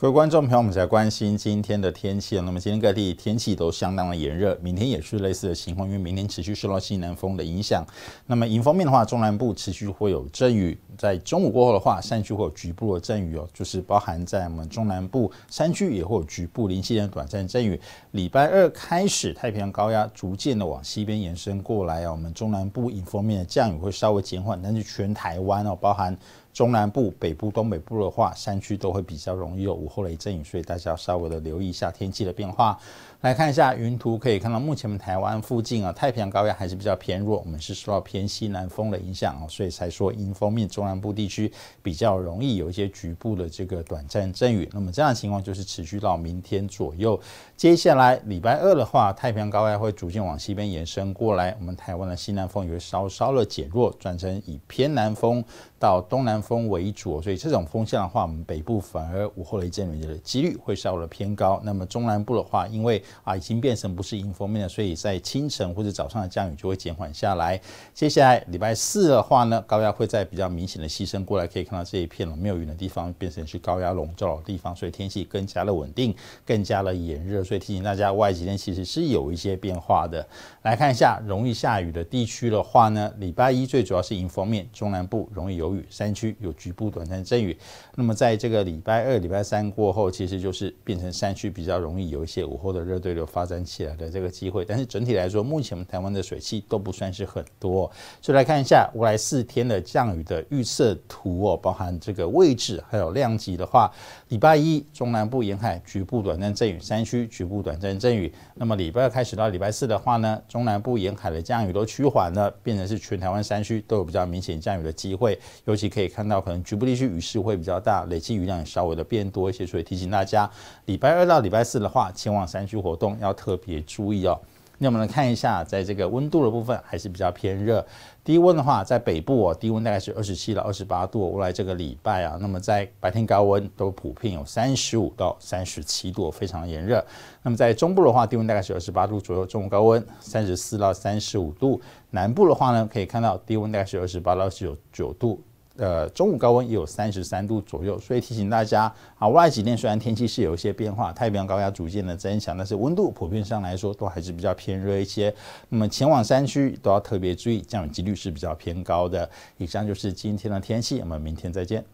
各位观众朋友，我们在关心今天的天气那么今天各地天气都相当的炎热，明天也是类似的情况，因为明天持续受到西南风的影响。那么迎风面的话，中南部持续会有阵雨，在中午过后的话，山区会有局部的阵雨哦，就是包含在我们中南部山区也会有局部零星的短暂阵雨。礼拜二开始，太平洋高压逐渐的往西边延伸过来啊，我们中南部迎风面的降雨会稍微减缓，但是全台湾哦，包含。中南部、北部、东北部的话，山区都会比较容易有午后雷阵雨，所以大家要稍微的留意一下天气的变化。来看一下云图，可以看到目前台湾附近啊，太平洋高压还是比较偏弱，我们是受到偏西南风的影响啊，所以才说因风面中南部地区比较容易有一些局部的这个短暂阵雨。那么这样的情况就是持续到明天左右。接下来礼拜二的话，太平洋高压会逐渐往西边延伸过来，我们台湾的西南风也会稍稍的减弱，转成以偏南风到东南。风为主，所以这种风向的话，我们北部反而午后雷阵雨的几率会稍微的偏高。那么中南部的话，因为啊已经变成不是迎风面了，所以在清晨或者早上的降雨就会减缓下来。接下来礼拜四的话呢，高压会在比较明显的牺牲过来，可以看到这一片没有云的地方变成是高压笼罩的地方，所以天气更加的稳定，更加的炎热。所以提醒大家，外几天其实是有一些变化的。来看一下容易下雨的地区的话呢，礼拜一最主要是迎风面，中南部容易有雨，山区。有局部短暂阵雨，那么在这个礼拜二、礼拜三过后，其实就是变成山区比较容易有一些午后的热对流发展起来的这个机会。但是整体来说，目前我们台湾的水汽都不算是很多，所以来看一下未来四天的降雨的预测图哦，包含这个位置还有量级的话，礼拜一中南部沿海局部短暂阵雨，山区局部短暂阵雨。那么礼拜二开始到礼拜四的话呢，中南部沿海的降雨都趋缓了，变成是全台湾山区都有比较明显降雨的机会，尤其可以。看到可能局部地区雨势会比较大，累积雨量也稍微的变多一些，所以提醒大家，礼拜二到礼拜四的话，前往山区活动要特别注意哦。那我们来看一下，在这个温度的部分还是比较偏热，低温的话在北部哦，低温大概是二十七到二十八度，未来这个礼拜啊，那么在白天高温都普遍有三十五到三十七度，非常炎热。那么在中部的话，低温大概是二十八度左右，中午高温三十四到三十五度，南部的话呢，可以看到低温大概是二十八到九九度。呃，中午高温也有三十三度左右，所以提醒大家啊，未来几天虽然天气是有一些变化，太平洋高压逐渐的增强，但是温度普遍上来说都还是比较偏热一些。那么前往山区都要特别注意，降雨几率是比较偏高的。以上就是今天的天气，我们明天再见。